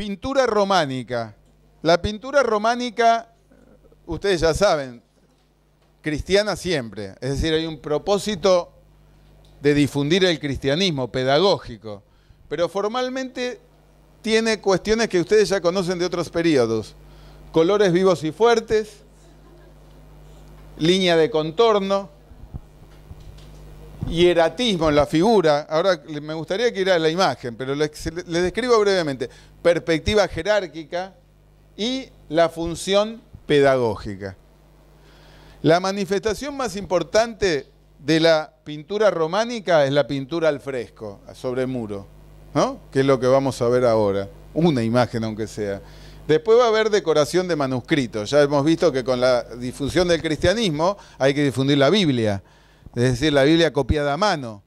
pintura románica. La pintura románica, ustedes ya saben, cristiana siempre. Es decir, hay un propósito de difundir el cristianismo pedagógico. Pero formalmente tiene cuestiones que ustedes ya conocen de otros periodos. Colores vivos y fuertes, línea de contorno, hieratismo en la figura. Ahora me gustaría que ir a la imagen, pero les, describo brevemente. Perspectiva jerárquica y la función pedagógica. La manifestación más importante de la pintura románica es la pintura al fresco, sobre muro, ¿no? que es lo que vamos a ver ahora, una imagen aunque sea. Después va a haber decoración de manuscritos, ya hemos visto que con la difusión del cristianismo hay que difundir la Biblia, es decir, la Biblia copiada a mano,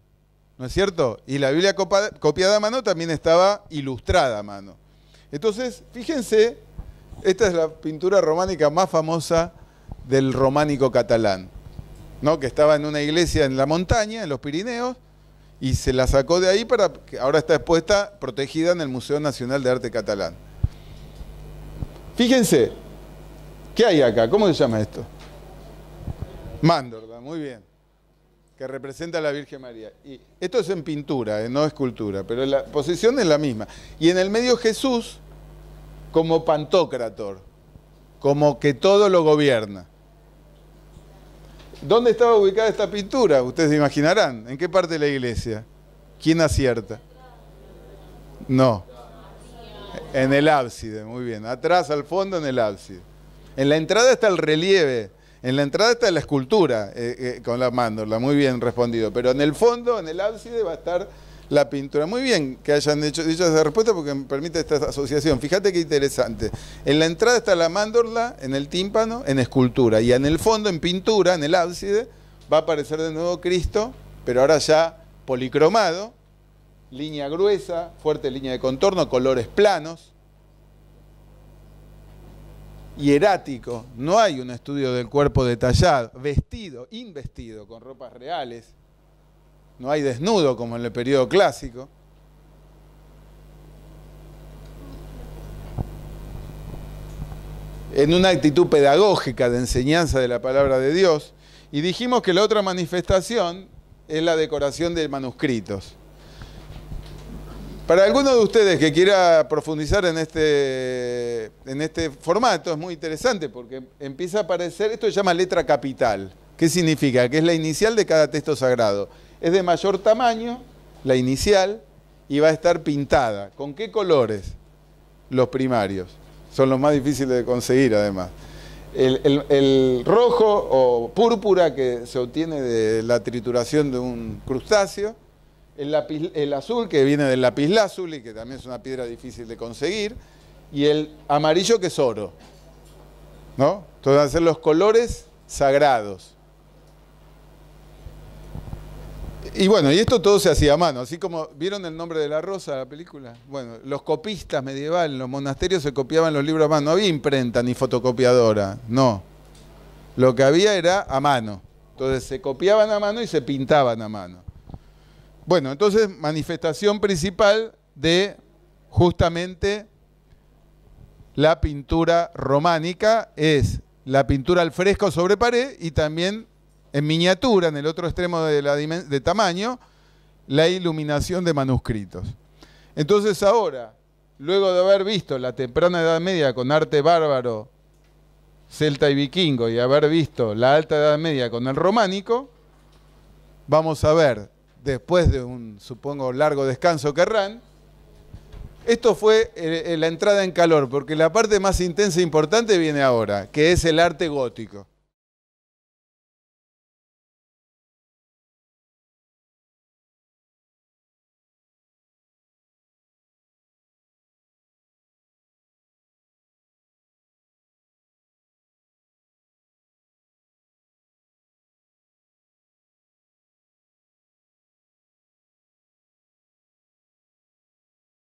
¿no es cierto? Y la Biblia copiada a mano también estaba ilustrada a mano. Entonces, fíjense, esta es la pintura románica más famosa del románico catalán, ¿no? que estaba en una iglesia en la montaña, en los Pirineos, y se la sacó de ahí para que ahora está expuesta, protegida en el Museo Nacional de Arte Catalán. Fíjense, ¿qué hay acá? ¿Cómo se llama esto? Mándorla, muy bien que representa a la Virgen María. Y esto es en pintura, eh, no escultura, pero la posición es la misma. Y en el medio Jesús como pantócrator como que todo lo gobierna. ¿Dónde estaba ubicada esta pintura? Ustedes se imaginarán. ¿En qué parte de la iglesia? ¿Quién acierta? No. En el ábside, muy bien. Atrás, al fondo, en el ábside. En la entrada está el relieve en la entrada está la escultura eh, eh, con la mandorla, muy bien respondido. Pero en el fondo, en el ábside, va a estar la pintura. Muy bien que hayan dicho esa respuesta porque me permite esta asociación. Fíjate qué interesante. En la entrada está la mandorla, en el tímpano, en escultura. Y en el fondo, en pintura, en el ábside, va a aparecer de nuevo Cristo, pero ahora ya policromado, línea gruesa, fuerte línea de contorno, colores planos hierático, no hay un estudio del cuerpo detallado, vestido, investido, con ropas reales, no hay desnudo como en el periodo clásico. en una actitud pedagógica de enseñanza de la palabra de Dios, y dijimos que la otra manifestación es la decoración de manuscritos. Para alguno de ustedes que quiera profundizar en este, en este formato, es muy interesante porque empieza a aparecer, esto se llama letra capital. ¿Qué significa? Que es la inicial de cada texto sagrado. Es de mayor tamaño, la inicial, y va a estar pintada. ¿Con qué colores? Los primarios. Son los más difíciles de conseguir, además. el rojo o púrpura que se obtiene de la trituración de un crustáceo el, azul que viene del lápiz y que también es una piedra difícil de conseguir, y el amarillo que es oro. ¿No? Entonces van a ser los colores sagrados. Y bueno, y esto todo se hacía a mano, así como vieron el nombre de la rosa, la película. Bueno, los copistas medievales, los monasterios se copiaban los libros a mano, no había imprenta ni fotocopiadora, no. Lo que había era a mano. Entonces se copiaban a mano y se pintaban a mano. Bueno, entonces manifestación principal de justamente la pintura románica es la pintura al fresco sobre pared y también en miniatura, en el otro extremo de, de tamaño, la iluminación de manuscritos. Entonces ahora, luego de haber visto la temprana Edad Media con arte bárbaro, celta y vikingo y haber visto la Alta Edad Media con el románico, vamos a ver después de un, supongo, largo descanso querrán. Esto fue eh, eh, la entrada en calor, porque la parte más intensa e importante viene ahora, que es el arte gótico.